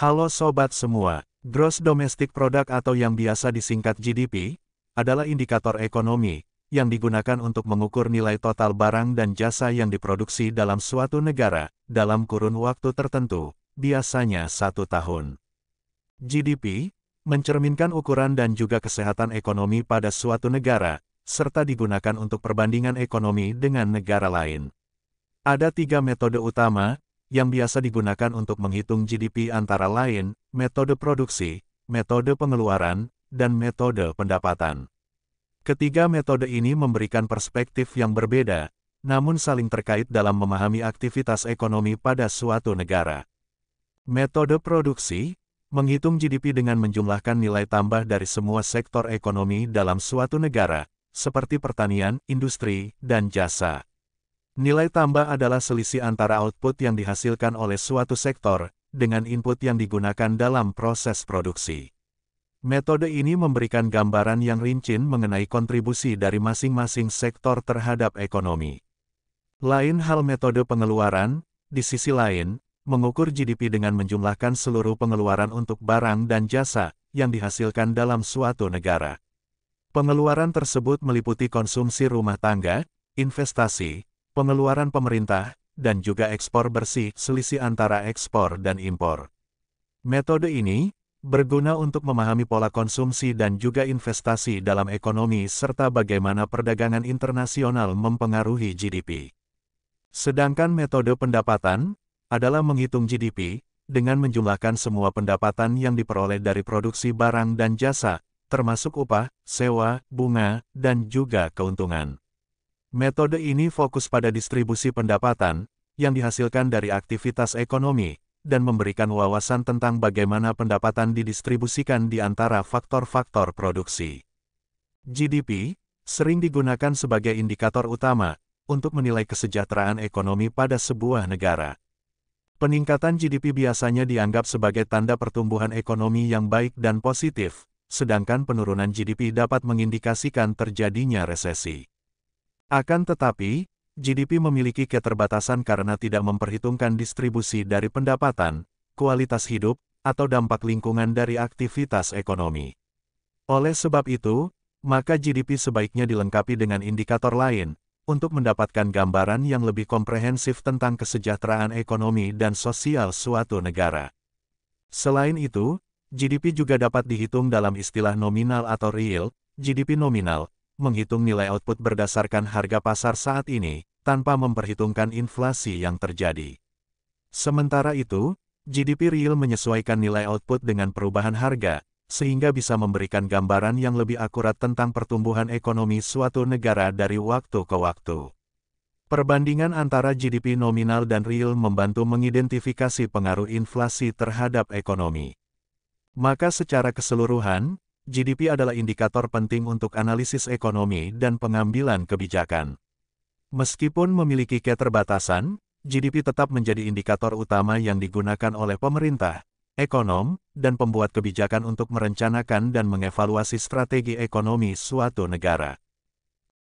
Halo sobat semua, Gross Domestic Product atau yang biasa disingkat GDP, adalah indikator ekonomi, yang digunakan untuk mengukur nilai total barang dan jasa yang diproduksi dalam suatu negara, dalam kurun waktu tertentu, biasanya satu tahun. GDP, mencerminkan ukuran dan juga kesehatan ekonomi pada suatu negara, serta digunakan untuk perbandingan ekonomi dengan negara lain. Ada tiga metode utama, yang biasa digunakan untuk menghitung GDP antara lain, metode produksi, metode pengeluaran, dan metode pendapatan. Ketiga metode ini memberikan perspektif yang berbeda, namun saling terkait dalam memahami aktivitas ekonomi pada suatu negara. Metode produksi menghitung GDP dengan menjumlahkan nilai tambah dari semua sektor ekonomi dalam suatu negara, seperti pertanian, industri, dan jasa. Nilai tambah adalah selisih antara output yang dihasilkan oleh suatu sektor dengan input yang digunakan dalam proses produksi. Metode ini memberikan gambaran yang rinci mengenai kontribusi dari masing-masing sektor terhadap ekonomi. Lain hal metode pengeluaran, di sisi lain, mengukur GDP dengan menjumlahkan seluruh pengeluaran untuk barang dan jasa yang dihasilkan dalam suatu negara. Pengeluaran tersebut meliputi konsumsi rumah tangga, investasi, pengeluaran pemerintah, dan juga ekspor bersih selisih antara ekspor dan impor. Metode ini berguna untuk memahami pola konsumsi dan juga investasi dalam ekonomi serta bagaimana perdagangan internasional mempengaruhi GDP. Sedangkan metode pendapatan adalah menghitung GDP dengan menjumlahkan semua pendapatan yang diperoleh dari produksi barang dan jasa, termasuk upah, sewa, bunga, dan juga keuntungan. Metode ini fokus pada distribusi pendapatan yang dihasilkan dari aktivitas ekonomi dan memberikan wawasan tentang bagaimana pendapatan didistribusikan di antara faktor-faktor produksi. GDP sering digunakan sebagai indikator utama untuk menilai kesejahteraan ekonomi pada sebuah negara. Peningkatan GDP biasanya dianggap sebagai tanda pertumbuhan ekonomi yang baik dan positif, sedangkan penurunan GDP dapat mengindikasikan terjadinya resesi. Akan tetapi, GDP memiliki keterbatasan karena tidak memperhitungkan distribusi dari pendapatan, kualitas hidup, atau dampak lingkungan dari aktivitas ekonomi. Oleh sebab itu, maka GDP sebaiknya dilengkapi dengan indikator lain, untuk mendapatkan gambaran yang lebih komprehensif tentang kesejahteraan ekonomi dan sosial suatu negara. Selain itu, GDP juga dapat dihitung dalam istilah nominal atau real, GDP nominal, menghitung nilai output berdasarkan harga pasar saat ini, tanpa memperhitungkan inflasi yang terjadi. Sementara itu, GDP real menyesuaikan nilai output dengan perubahan harga, sehingga bisa memberikan gambaran yang lebih akurat tentang pertumbuhan ekonomi suatu negara dari waktu ke waktu. Perbandingan antara GDP nominal dan real membantu mengidentifikasi pengaruh inflasi terhadap ekonomi. Maka secara keseluruhan, GDP adalah indikator penting untuk analisis ekonomi dan pengambilan kebijakan. Meskipun memiliki keterbatasan, GDP tetap menjadi indikator utama yang digunakan oleh pemerintah, ekonom, dan pembuat kebijakan untuk merencanakan dan mengevaluasi strategi ekonomi suatu negara.